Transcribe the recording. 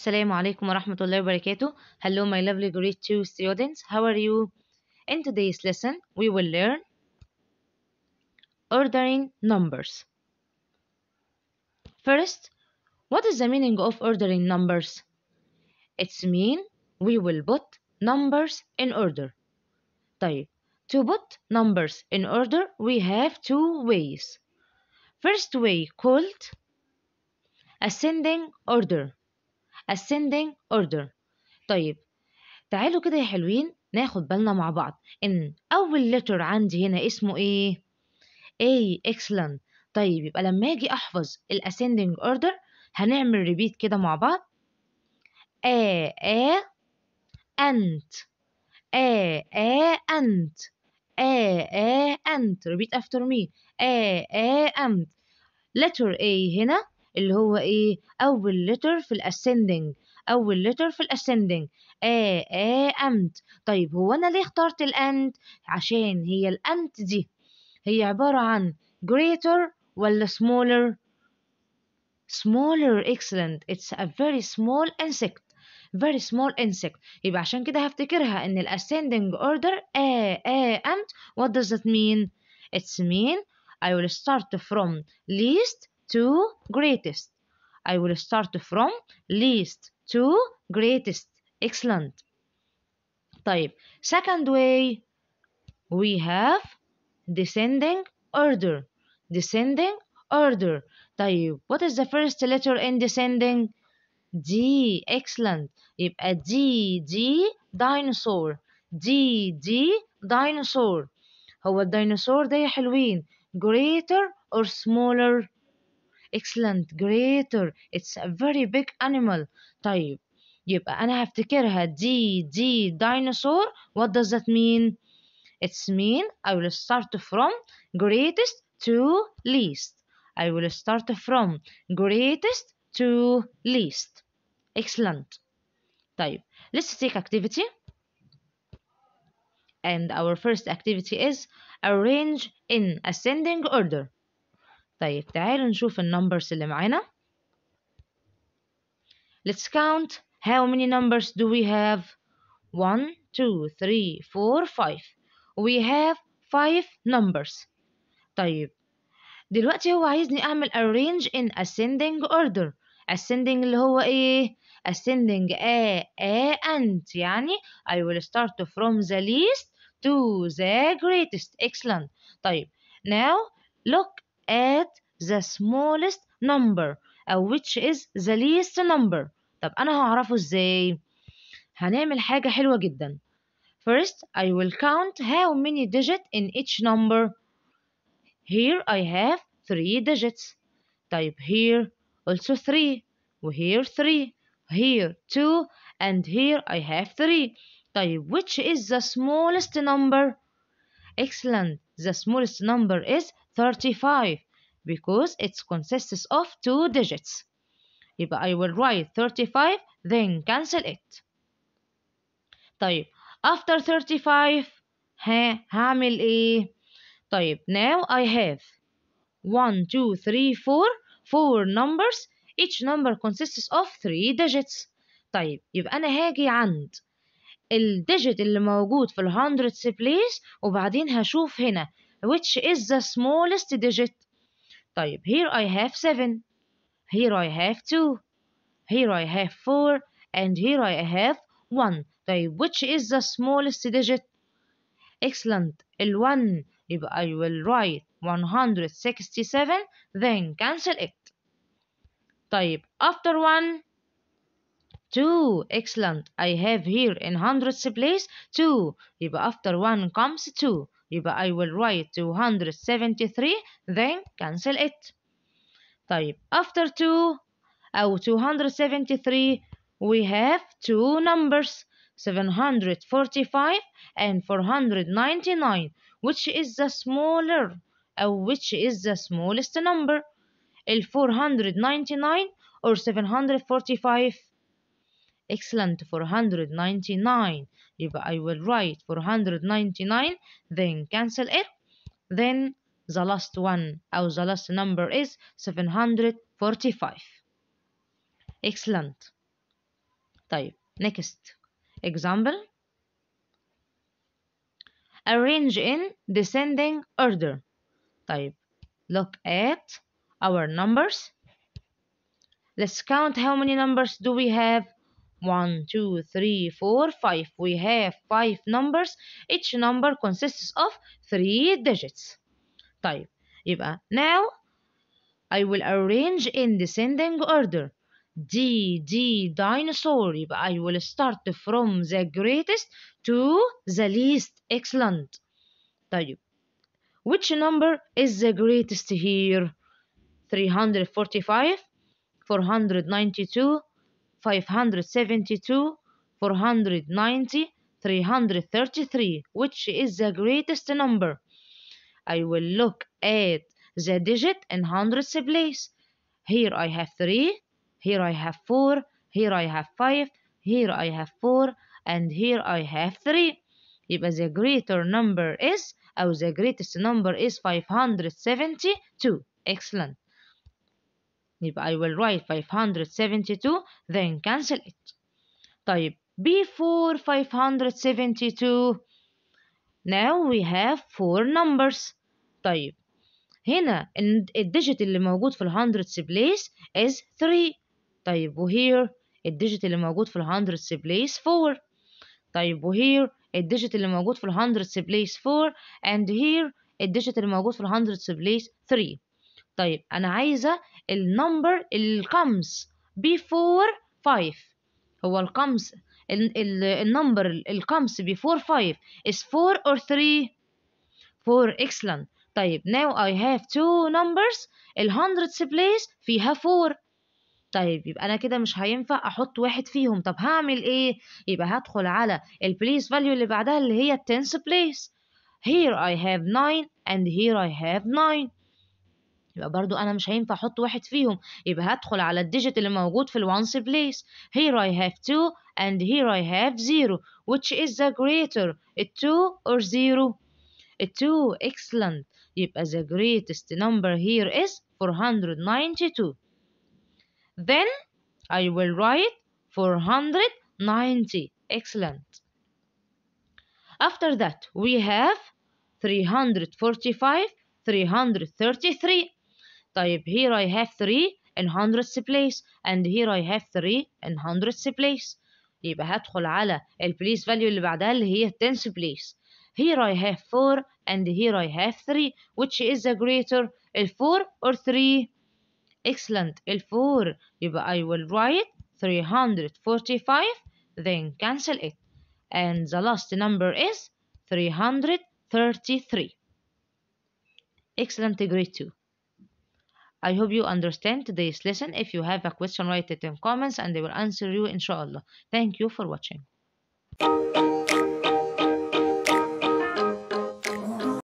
Assalamu alaikum wa rahmatullahi wa barakatuh. Hello my lovely grade 2 students. How are you? In today's lesson we will learn ordering numbers. First, what is the meaning of ordering numbers? It's mean we will put numbers in order. to put numbers in order we have two ways. First way called ascending order ascending order طيب تعالوا كده يا حلوين ناخد بالنا مع بعض ان اول letter عندي هنا اسمه ايه A excellent طيب يبقى لما اجي احفظ ال ascending order هنعمل repeat كده مع بعض A A أنت A A أنت A A أنت repeat after me A A أنت letter A هنا اللي هو ايه اول لتر في الاسندنج اول لتر في الاسندنج آه آه أنت طيب هو أنا ليه اخترت الأنت عشان هي الأنت دي هي عبارة عن greater ولا smaller smaller excellent it's a very small insect very small insect يبقى عشان كده هفتكرها إن الاسندنج اوردر order آه آه أنت what does that mean it's mean I will start from least to greatest. I will start from least to greatest. Excellent. Type second way we have descending order descending order Type. what is the first letter in descending D excellent If a D. D dinosaur D D dinosaur How a dinosaur? They Halloween. greater or smaller excellent greater it's a very big animal طيب يبقى أنا هفتكرها دي دي dinosaur what does that mean it's mean I will start from greatest to least I will start from greatest to least excellent طيب let's take activity and our first activity is arrange in ascending order طيب تعالوا نشوف النمبرز اللي معانا let's count how many numbers do we have 1 2 3 4 5 we have 5 numbers طيب دلوقتي هو عايزني اعمل arrange in ascending order ascending اللي هو ايه ascending a a and يعني I will start from the least to the greatest excellent طيب now look at the smallest number أو uh, which is the least number طب أنا هعرفه إزاي؟ هنعمل حاجة حلوة جدا First I will count how many digits in each number Here I have three digits طيب here also three here three here two and here I have three طيب which is the smallest number excellent the smallest number is 35 because it consists of two digits. If I will write 35 then cancel it. طيب after 35 ها هعمل ايه؟ طيب now I have 1 2 3 4 4 numbers each number consists of 3 digits. طيب يبقى أنا هاجي عند الديجيت اللي موجود في الهندردز بليس وبعدين هشوف هنا which is the smallest digit طيب here I have 7 here I have 2 here I have 4 and here I have 1 طيب which is the smallest digit excellent ال 1 يبقى I will write 167 then cancel it طيب after 1 two excellent I have here in hundreds place two If after one comes two if I will write 273 then cancel it Type after two 273 we have two numbers 745 and 499 which is the smaller أو uh, which is the smallest number l 499 or 745 Excellent 499. If I will write 499, then cancel it. Then the last one or the last number is 745. Excellent. Type next example arrange in descending order Type. look at our numbers let's count how many numbers do we have 1, 2, 3, 4, 5. We have 5 numbers. Each number consists of 3 digits. طيب يبقى uh, now I will arrange in descending order. D, D, dinosaur. يبقى I will start from the greatest to the least excellent. طيب which number is the greatest here? 345, 492, 572, hundred ninety, three hundred thirty-three. 333, which is the greatest number. I will look at the digit in hundreds place. Here I have 3, here I have 4, here I have 5, here I have 4, and here I have 3. If the greater number is أو oh, the greatest number is 572. Excellent if I will write 572 then cancel it b before 572 now we have four numbers طيب هنا الديجيت اللي موجود في ال hundreds place is 3 طيب وهير الديجيت اللي موجود في ال hundreds place 4 طيب وهير الديجيت اللي موجود في ال hundreds place 4 and here الديجيت اللي موجود في ال hundreds place 3 طيب أنا عايزة النمبر القمص before five هو القمص النمبر القمص before five is four or three فور excellent طيب now I have two numbers ال hundreds place فيها فور طيب يبقى انا كده مش هينفع احط واحد فيهم طب هعمل ايه يبقى هدخل على place value اللي بعدها اللي هي tens place here I have nine and here I have nine يبقى برضو انا مش هينفع احط واحد فيهم يبقى هدخل على الديجيت اللي موجود في الوانس بليس here I have 2 and here I have 0 which is the greater 2 or 0 2 excellent يبقى the greatest number here is 492 then I will write 490 excellent after that we have 345 333 طيب here I have 3 in hundreds place and here I have 3 in hundreds place يبقى هدخل على البليس فاليو اللي بعدها اللي هي tens place here I have 4 and here I have 3 which is the greater ال 4 or 3 excellent ال 4 يبقى I will write 345 then cancel it and the last number is 333 excellent grade 2 I hope you understand today's lesson. If you have a question, write it in comments and they will answer you inshallah. Thank you for watching.